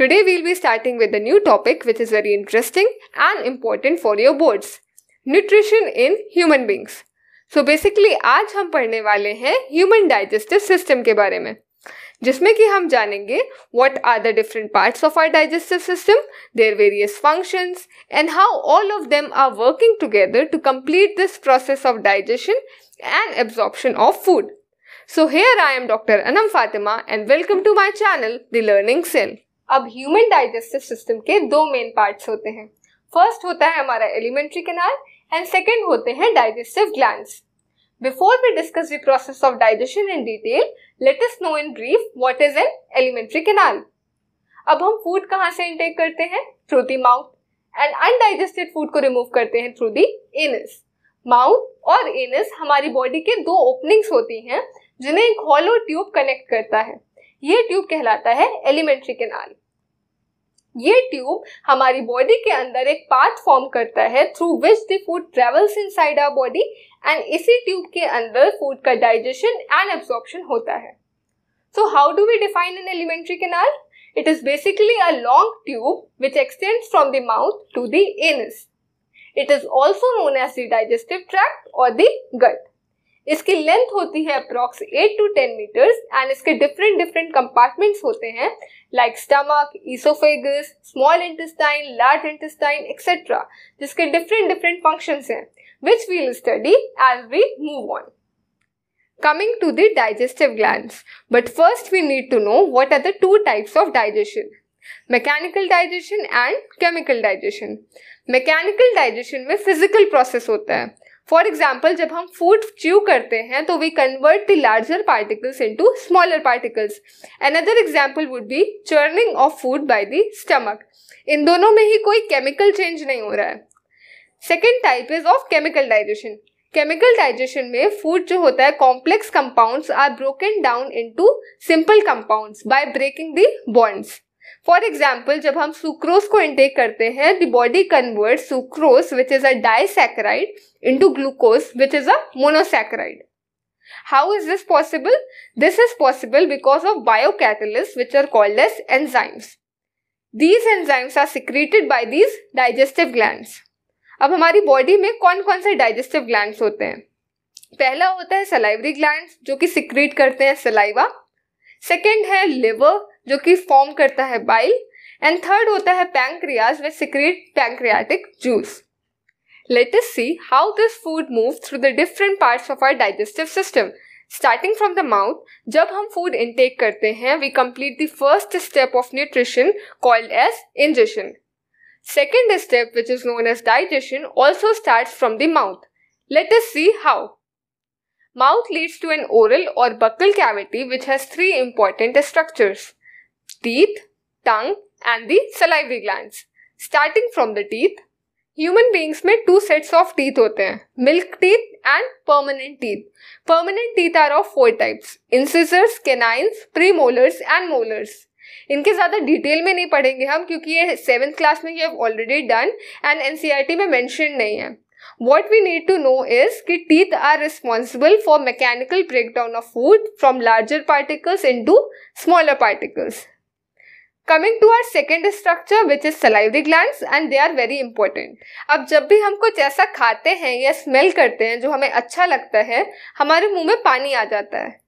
Today we'll be starting with a new topic which is very interesting and important for your boards. Nutrition in human beings. So basically आज हम पढ़ने वाले हैं human digestive system के बारे में जिसमें कि हम what are the different parts of our digestive system, their various functions and how all of them are working together to complete this process of digestion and absorption of food. So here I am Dr. Anam Fatima and welcome to my channel The Learning Cell. अब human digestive system के दो main parts होते हैं first होता है हमारा alimentary canal and second होते हैं digestive gland Before we discuss the process of digestion in detail, let us know in brief what is an alimentary canal. अब हम फूड कहाँ से इंटेक करते हैं through the mouth and undigested food को remove करते हैं थ्रू दी एनस माउथ और एनस हमारी बॉडी के दो ओपनिंग्स होती हैं जिन्हें एक हॉलो ट्यूब कनेक्ट करता है ये ट्यूब कहलाता है एलिमेंट्री कैनाल ये ट्यूब हमारी बॉडी के अंदर एक पाथ फॉर्म करता है through which the food travels side our body and इसी ट्यूब के अंदर फूड का डाइजेशन एंड एब्जॉर्प्शन होता है so how do we define an alimentary canal it is basically a long tube which extends from the mouth to the anus it is also known as the digestive tract or the गट इसकी length होती है approx eight to ten metres and इसके different different compartments होते हैं like stomach oesophagus small intestine large intestine etcetera जिसके different different functions हैं which we'll study as we move on coming to the digestive glands. But first, we need to know what are the two types of digestion mechanical digestion and chemical digestion. Mechanical digestion में physical process होता है for example जब हम food chew करते हैं तो we convert the larger particles to smaller particles other example would be churning of food by the stomach इन दोनों में ही कोई केमिकल चेंज नहीं हो रहा है second type is of chemical digestion chemical digestion में फूड जो होता है complex compounds are broken down to simple compounds by breaking the bonds for example जब हम सुक्रोज को इंटेक करते हैं the body convert sucrose which is a into glucose which is a monosaccharide How is this possible? This is possible because of biocatalysts which are called as enzymes these enzymes are secreted by these digestive gland अब हमारी body में कौन कौन से digestive gland होते हैं पहला होता है सलाइवरी ग्लैंड जो कि सिक्रेट करते हैं सलाइवा सेकेंड है लिवर जो कि फॉर्म करता है बाइल एंड थर्ड होता है pancreas with secrete pancreatic juice let us see how this food move through the different parts of our digestive system starting from the mouth जब हम food intake करते हैं we complete the first step of nutrition called as ingestion second step which is known as digestion also start from the mouth let us see how mouth leads to an oral or buccal cavity which has three important structures teeth, tongue, and the salivary glands. Starting from the teeth, human beings में two sets of teeth होते हैं milk teeth and permanent teeth permanent teeth are of four types incisors canines premolars and molars इनके ज़्यादा detail में नहीं पढ़ेंगे हम क्योंकि ये सेवन्थ क्लास में हैव ऑलरेडी डन एंड एन में मैंशन नहीं है what we need to know is कि teeth are responsible for mechanical breakdown of food from larger particles in to smaller particles coming to our second structure which is salivary gland and they are very important अब जब भी हम कुछ ऐसा खाते हैं या स्मेल करते हैं जो हमें अच्छा लगता है हमारे मुंह में पानी आ जाता है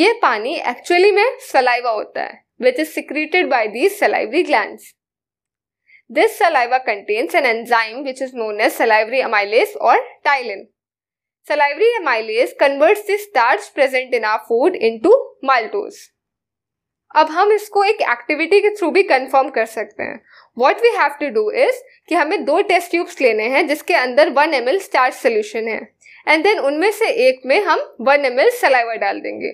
ये पानी एक्चुअली में सलाइवा होता है which is secreted by these salivary gland this saliva contains an enzyme which is known as salivary amylase or ptyalin Salivary amylase converts the present in our food into maltose. अब हम इसको एक activity के through भी confirm कर सकते हैं what we have to do is कि हमें दो टेस्ट ट्यूब्स लेने हैं जिसके अंदर one M L starch solution है एंड देन उनमें से एक में हम वन एम एल सलाइवा डाल देंगे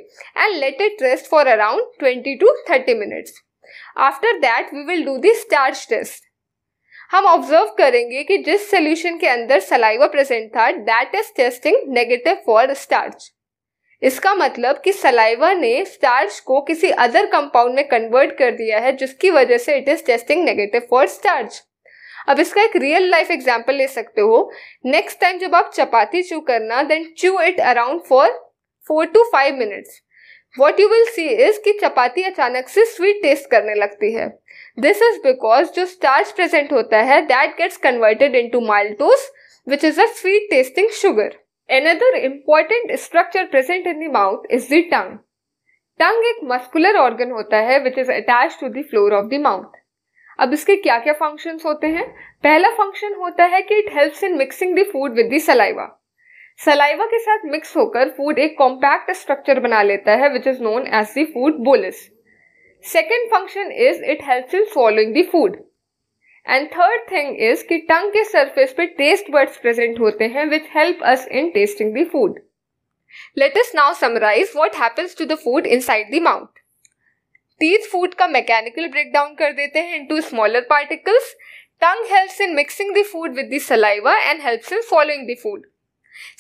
and let it rest for around twenty to thirty minutes after that we will do the starch test हम ऑब्जर्व करेंगे कि जिस सोल्यूशन के अंदर सलाइवा प्रेजेंट था that is testing negative for starch इसका मतलब कि सलाइवा ने स्टार्च को किसी अदर कंपाउंड में कन्वर्ट कर दिया है जिसकी वजह से it is testing negative for starch अब इसका एक रियल लाइफ एग्जाम्पल ले सकते हो नेक्स्ट टाइम जब आप चपाती चू करना then chew it around for four to five minutes what you will see is कि चपाती अचानक से स्वीट टेस्ट करने लगती है दिस इज बिकॉज जो स्टार्च प्रेजेंट होता है that gets converted into maltose which is a sweet tasting sugar Another important structure present in the mouth is the tongue. Tongue एक मस्कुलर ऑर्गन होता है which is attach to the floor of the mouth अब इसके क्या क्या functions होते हैं पहला फंक्शन होता है कि it helps in mixing the food with the saliva saliva के साथ मिक्स होकर फूड एक कॉम्पैक्ट स्ट्रक्चर बना लेता है which is known as the food bolus second function is it helps in swallowing the food and third thing is कि tongue के surface पे टेस्ट बर्ड्स प्रेजेंट होते हैं which help us in tasting the food let us now summarise what happens to the food inside the mouth teeth food का mechanical breakdown कर देते हैं into smaller particles tongue helps in mixing the food with the saliva and helps in swallowing the food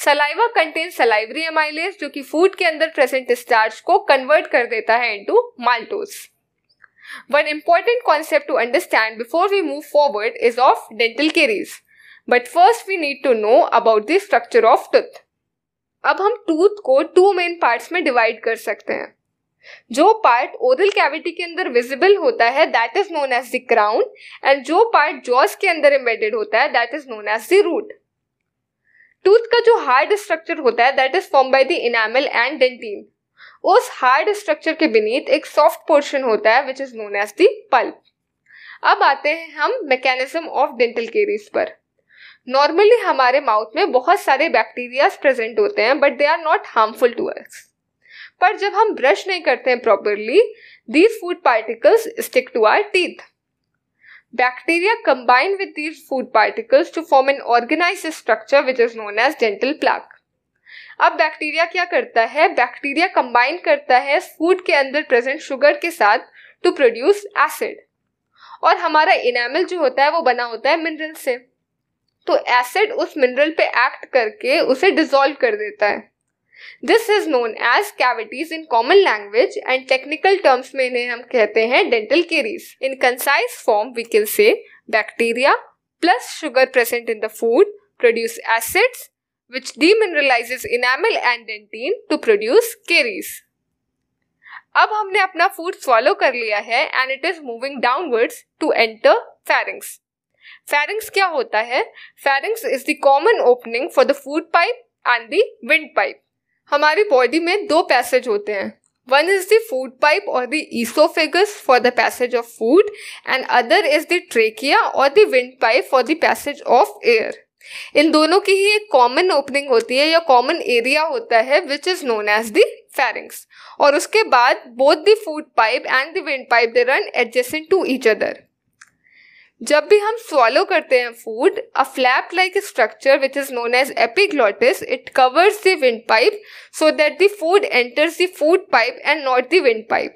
saliva contain salivary amylase जो कि food के अंदर present starch को convert कर देता है into maltose One important concept to understand before we move forward is of dental caries. But first we need to know about the structure of tooth. अब हम टूथ को two main parts में divide कर सकते हैं जो part oral cavity के अंदर विजिबल होता है that is known as the crown and जो पार्ट जॉस के अंदर एम्बेडेड होता है that is known as the root tooth का जो हार्ड स्ट्रक्चर होता है that is form by the enamel and dentine उस हार्ड स्ट्रक्चर के बीनीत एक सॉफ्ट पोर्शन होता है which is known as the pulp अब आते हैं हम मैकेनिज्म ऑफ डेंटल केरीज पर नॉर्मली हमारे माउथ में बहुत सारे बैक्टीरियाज प्रेजेंट होते हैं but they are not harmful to us पर जब हम ब्रश नहीं करते हैं properly these food particles stick to our teeth bacteria combine with these food particles to form an organise structure which is known as dental plaque अब bacteria क्या करता है बैक्टीरिया कंबाइन करता है फूड के अंदर प्रेजेंट शुगर के साथ टू प्रोड्यूस एसिड और हमारा इनेमल जो होता है वो बना होता है मिनरल से तो एसिड उस मिनरल पे एक्ट करके उसे डिजोल्व कर देता है this is known as cavities in common language and technical terms में इन्हें हम कहते हैं dental caries in concise form we can say bacteria plus sugar present in the food produce acids which demineralizes enamel and dentine to produce caries. अब हमने अपना food swallow कर लिया है and it is moving downwards to enter pharynx pharynx क्या होता है pharynx is the common opening for the food pipe and the wind pipe हमारी बॉडी में दो पैसेज होते हैं One is the food pipe or the esophagus for the passage of food, and other is the trachea or the windpipe for the passage of air. इन दोनों की ही एक common opening होती है या कॉमन एरिया होता है which is known as the pharynx और उसके बाद both the food pipe and the wind pipe they run adjacent to each other जब भी हम स्वॉलो करते हैं food a flap like structure which is known as epiglottis it covers the wind pipe so that the food enters the food pipe and not the wind pipe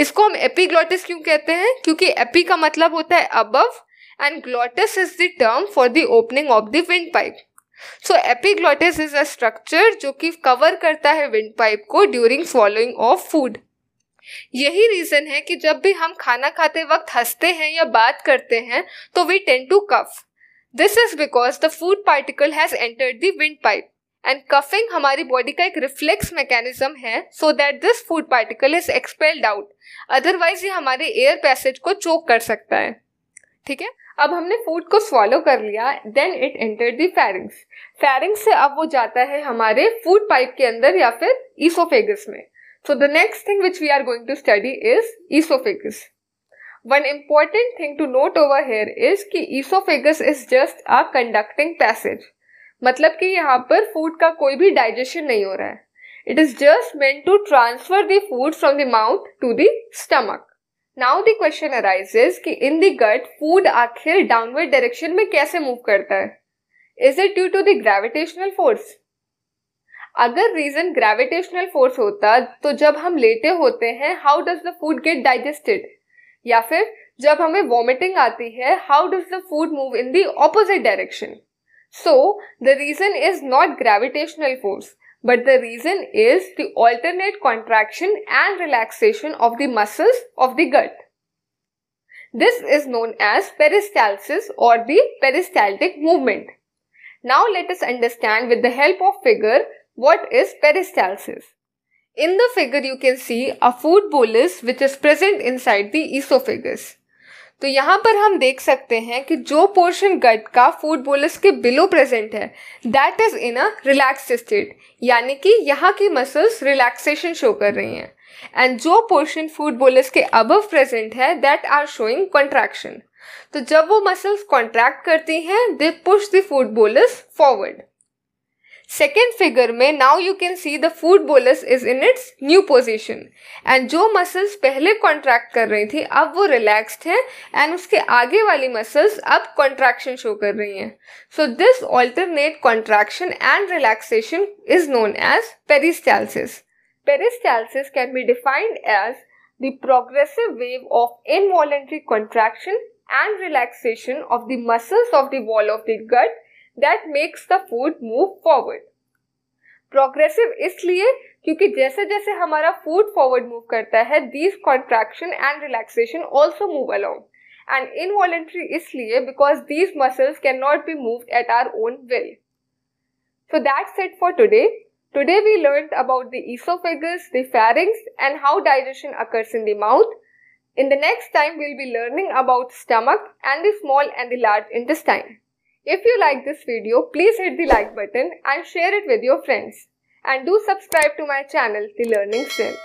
इसको हम epiglottis क्यों कहते हैं क्योंकि एपी का मतलब होता है above and glottis is the term for the opening of the windpipe. So epiglottis is a structure जो कि कवर करता है विंड पाइप को ड्यूरिंग फॉलोइंग ऑफ फूड यही रीजन है कि जब भी हम खाना खाते वक्त हंसते हैं या बात करते हैं तो we tend to cough this is because the food particle has entered the wind pipe and coughing हमारी बॉडी का एक रिफ्लेक्स मैकेनिज्म है so that this food particle is expelled out otherwise ये हमारे एयर पैसेज को चोक कर सकता है ठीक है अब हमने फूड को स्वॉलो कर लिया then it enter the pharynx pharynx से अब वो जाता है हमारे फूड पाइप के अंदर या फिर ईसोफेगस में so the next thing which we are going to study is oesophagus one important thing to note over here is कि oesophagus is just a conducting passage मतलब कि यहाँ पर फूड का कोई भी डाइजेशन नहीं हो रहा है it is just meant to transfer the food from the mouth to the stomach now the question arises कि इन द गट फूड आखिर डाउनवर्ड डायरेक्शन में कैसे मूव करता है is it due to the gravitational force अगर reason gravitational force होता तो जब हम लेटे होते हैं how does the food get digested या फिर जब हमें वॉमिटिंग आती है how does the food move in the opposite direction so the reason is not gravitational force but the reason is the alternate contraction and relaxation of the muscles of the gut. This is known as peristalsis or the peristaltic movement. Now let us understand with the help of figure what is peristalsis. In the figure you can see a food bolus which is present inside the esophagus. तो यहाँ पर हम देख सकते हैं कि जो portion gut का फूड बोलस के बिलो प्रेजेंट है that is in a relax state यानी कि यहाँ की मसल्स रिलैक्सेशन शो कर रही हैं एंड जो पोर्शन फूड बोलस के अबव प्रेजेंट है दैट आर शोइंग कॉन्ट्रैक्शन तो जब वो मसल्स कॉन्ट्रैक्ट करती हैं they push the food bolus forward second figure में now you can see the food bolus is in its new position and जो muscles पहले कॉन्ट्रैक्ट कर रही थी अब वो रिलैक्सड है एंड उसके आगे वाली मसल्स अब कॉन्ट्रैक्शन शो कर रही हैं so this alternate contraction and relaxation is known as peristalsis peristalsis can be defined as the progressive wave of involuntary contraction and relaxation of the muscles of the wall of the gut that makes the food move forward. Progressive इसलिए क्योंकि जैसे जैसे हमारा food forward move करता है these contraction and relaxation also move along and involuntary इसलिए because these muscles can not be move at our own will so that's it for today Today we learned about the esophagus, the pharynx and how digestion occurs in the mouth. In the next time we'll be learning about stomach and the small and the large intestine. If you like this video, please hit the like button and share it with your friends. And do subscribe to my channel, The Learning Cell.